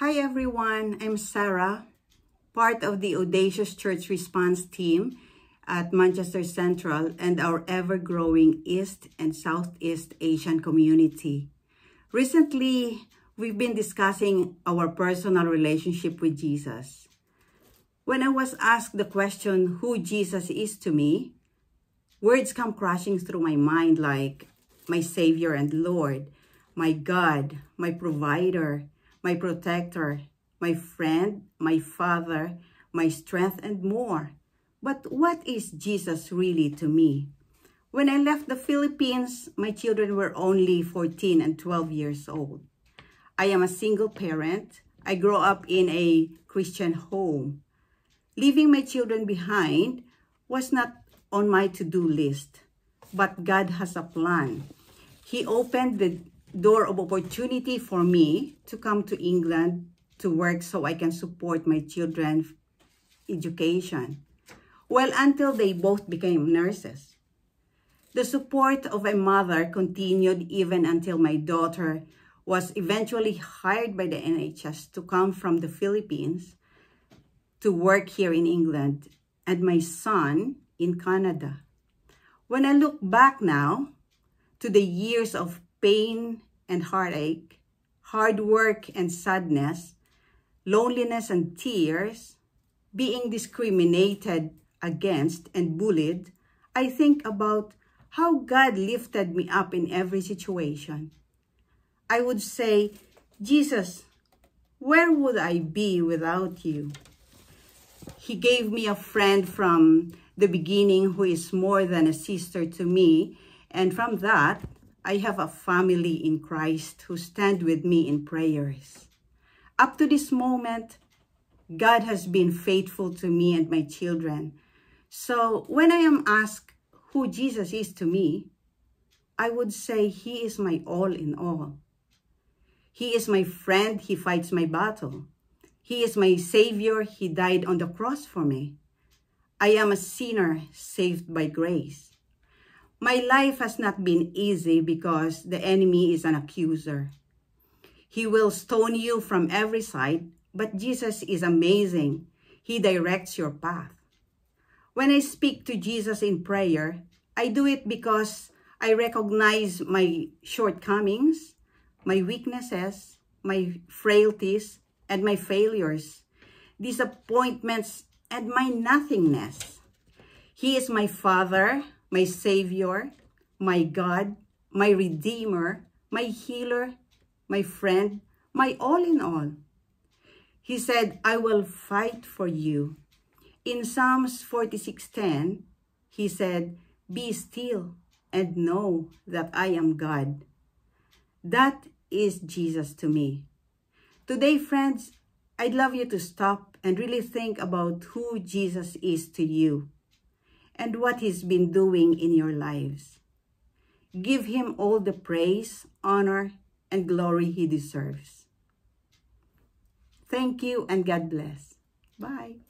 Hi everyone, I'm Sarah, part of the Audacious Church Response Team at Manchester Central and our ever-growing East and Southeast Asian community. Recently, we've been discussing our personal relationship with Jesus. When I was asked the question, who Jesus is to me, words come crashing through my mind like, my Savior and Lord, my God, my Provider, my protector, my friend, my father, my strength, and more. But what is Jesus really to me? When I left the Philippines, my children were only 14 and 12 years old. I am a single parent. I grew up in a Christian home. Leaving my children behind was not on my to-do list, but God has a plan. He opened the door of opportunity for me to come to England to work so I can support my children's education. Well, until they both became nurses. The support of a mother continued even until my daughter was eventually hired by the NHS to come from the Philippines to work here in England and my son in Canada. When I look back now to the years of pain and heartache, hard work and sadness, loneliness and tears, being discriminated against and bullied, I think about how God lifted me up in every situation. I would say, Jesus, where would I be without you? He gave me a friend from the beginning who is more than a sister to me. And from that, I have a family in Christ who stand with me in prayers. Up to this moment, God has been faithful to me and my children. So when I am asked who Jesus is to me, I would say he is my all in all. He is my friend. He fights my battle. He is my savior. He died on the cross for me. I am a sinner saved by grace. My life has not been easy because the enemy is an accuser. He will stone you from every side, but Jesus is amazing. He directs your path. When I speak to Jesus in prayer, I do it because I recognize my shortcomings, my weaknesses, my frailties, and my failures, disappointments, and my nothingness. He is my Father, my Savior, my God, my Redeemer, my Healer, my friend, my all in all. He said, I will fight for you. In Psalms 46.10, he said, Be still and know that I am God. That is Jesus to me. Today, friends, I'd love you to stop and really think about who Jesus is to you. and what He's been doing in your lives. Give Him all the praise, honor, and glory He deserves. Thank you and God bless. Bye.